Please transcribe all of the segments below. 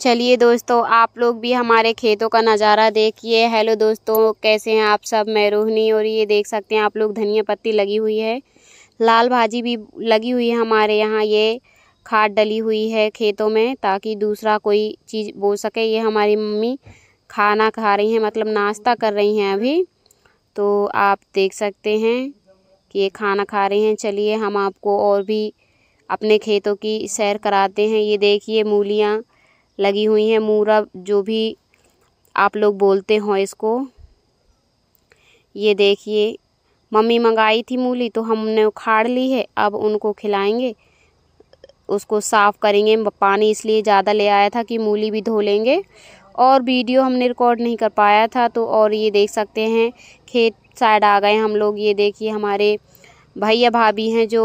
चलिए दोस्तों आप लोग भी हमारे खेतों का नज़ारा देखिए हेलो दोस्तों कैसे हैं आप सब मैं रोहिणी और ये देख सकते हैं आप लोग धनिया पत्ती लगी हुई है लाल भाजी भी लगी हुई है हमारे यहाँ ये खाद डली हुई है खेतों में ताकि दूसरा कोई चीज़ बो सके ये हमारी मम्मी खाना खा रही हैं मतलब नाश्ता कर रही हैं अभी तो आप देख सकते हैं कि ये खाना खा रही हैं चलिए हम आपको और भी अपने खेतों की सैर कराते हैं ये देखिए मूलियाँ लगी हुई हैं मूरा जो भी आप लोग बोलते हो इसको ये देखिए मम्मी मंगाई थी मूली तो हमने उखाड़ ली है अब उनको खिलाएंगे उसको साफ़ करेंगे पानी इसलिए ज़्यादा ले आया था कि मूली भी धो लेंगे और वीडियो हमने रिकॉर्ड नहीं कर पाया था तो और ये देख सकते हैं खेत साइड आ गए हम लोग ये देखिए हमारे भैया भाभी हैं जो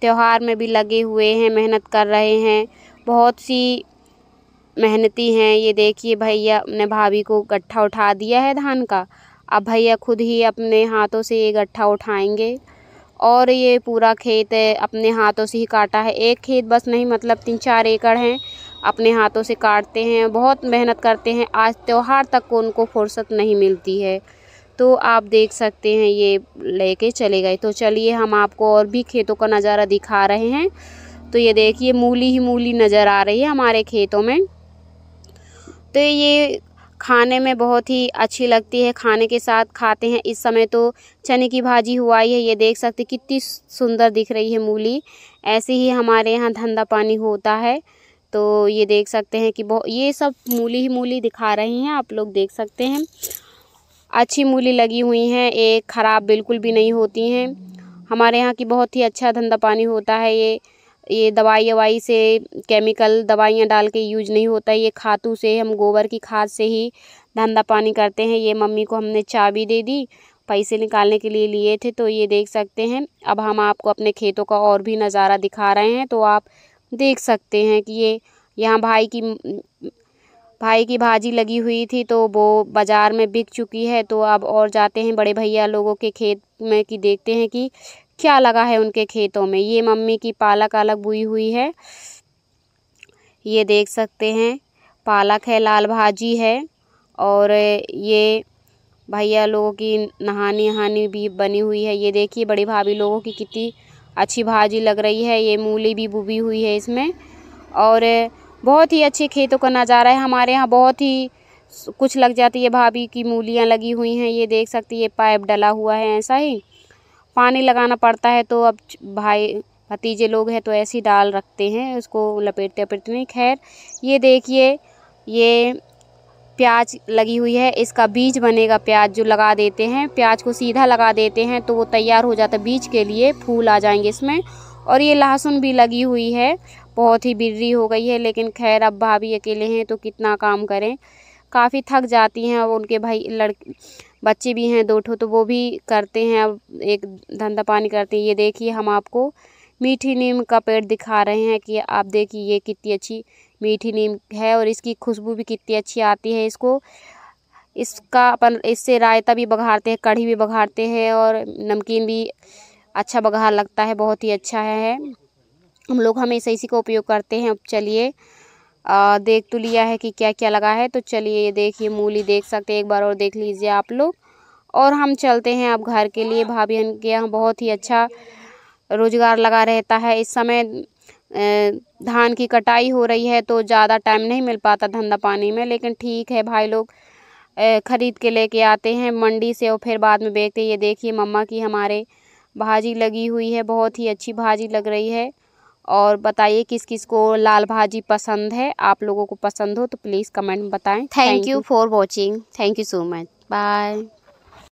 त्यौहार में भी लगे हुए हैं मेहनत कर रहे हैं बहुत सी मेहनती हैं ये देखिए भैया अपने भाभी को गट्ठा उठा दिया है धान का अब भैया खुद ही अपने हाथों से ये गट्ठा उठाएंगे और ये पूरा खेत अपने हाथों से ही काटा है एक खेत बस नहीं मतलब तीन चार एकड़ हैं अपने हाथों से काटते हैं बहुत मेहनत करते हैं आज त्यौहार तक को उनको फुर्सत नहीं मिलती है तो आप देख सकते हैं ये लेके चले गए तो चलिए हम आपको और भी खेतों का नज़ारा दिखा रहे हैं तो ये देखिए मूली ही मूली नज़र आ रही है हमारे खेतों में तो ये खाने में बहुत ही अच्छी लगती है खाने के साथ खाते हैं इस समय तो चने की भाजी हुआई है ये देख सकते कितनी सुंदर दिख रही है मूली ऐसे ही हमारे यहाँ धंधा पानी होता है तो ये देख सकते हैं कि बहुत ये सब मूली ही मूली दिखा रही हैं आप लोग देख सकते हैं अच्छी मूली लगी हुई हैं एक ख़राब बिल्कुल भी नहीं होती हैं हमारे यहाँ की बहुत ही अच्छा धंधा पानी होता है ये ये दवाई अवाई से केमिकल दवाइयाँ डाल के यूज नहीं होता ये खातू से हम गोबर की खाद से ही धंधा पानी करते हैं ये मम्मी को हमने चाबी दे दी पैसे निकालने के लिए लिए थे तो ये देख सकते हैं अब हम आपको अपने खेतों का और भी नज़ारा दिखा रहे हैं तो आप देख सकते हैं कि ये यहाँ भाई की भाई की भाजी लगी हुई थी तो वो बाज़ार में बिक चुकी है तो अब और जाते हैं बड़े भैया लोगों के खेत में कि देखते हैं कि क्या लगा है उनके खेतों में ये मम्मी की पालक अलग बुई हुई है ये देख सकते हैं पालक है लाल भाजी है और ये भैया लोगों की नहानी हानी भी बनी हुई है ये देखिए बड़ी भाभी लोगों की कितनी अच्छी भाजी लग रही है ये मूली भी बुबी हुई है इसमें और बहुत ही अच्छे खेतों का नज़ारा है हमारे यहाँ बहुत ही कुछ लग जाती है भाभी की मूलियाँ लगी हुई हैं ये देख सकती है पाइप डला हुआ है ऐसा ही पानी लगाना पड़ता है तो अब भाई भतीजे लोग हैं तो ऐसे ही डाल रखते हैं उसको लपेटते लपेटते नहीं खैर ये देखिए ये प्याज लगी हुई है इसका बीज बनेगा प्याज जो लगा देते हैं प्याज को सीधा लगा देते हैं तो वो तैयार हो जाता है बीज के लिए फूल आ जाएंगे इसमें और ये लहसुन भी लगी हुई है बहुत ही बिर्री हो गई है लेकिन खैर अब भाभी अकेले हैं तो कितना काम करें काफ़ी थक जाती हैं और उनके भाई लड़ बच्चे भी हैं दो ठो तो वो भी करते हैं अब एक धंधा पानी करते हैं ये देखिए हम आपको मीठी नीम का पेड़ दिखा रहे हैं कि आप देखिए ये कितनी अच्छी मीठी नीम है और इसकी खुशबू भी कितनी अच्छी आती है इसको इसका अपन इससे रायता भी बघारते हैं कढ़ी भी बघारते हैं और नमकीन भी अच्छा बघार लगता है बहुत ही अच्छा है हम लोग हमेशा इसी का उपयोग करते हैं अब चलिए आ, देख तो लिया है कि क्या क्या लगा है तो चलिए ये देखिए मूली देख सकते एक बार और देख लीजिए आप लोग और हम चलते हैं अब घर के लिए भाभी के यहाँ बहुत ही अच्छा रोजगार लगा रहता है इस समय धान की कटाई हो रही है तो ज़्यादा टाइम नहीं मिल पाता धंधा पानी में लेकिन ठीक है भाई लोग ख़रीद के लेके आते हैं मंडी से और फिर बाद में बेचते ये देखिए मम्मा की हमारे भाजी लगी हुई है बहुत ही अच्छी भाजी लग रही है और बताइए किस किस को लाल भाजी पसंद है आप लोगों को पसंद हो तो प्लीज़ कमेंट में बताएं thank you for watching thank you so much bye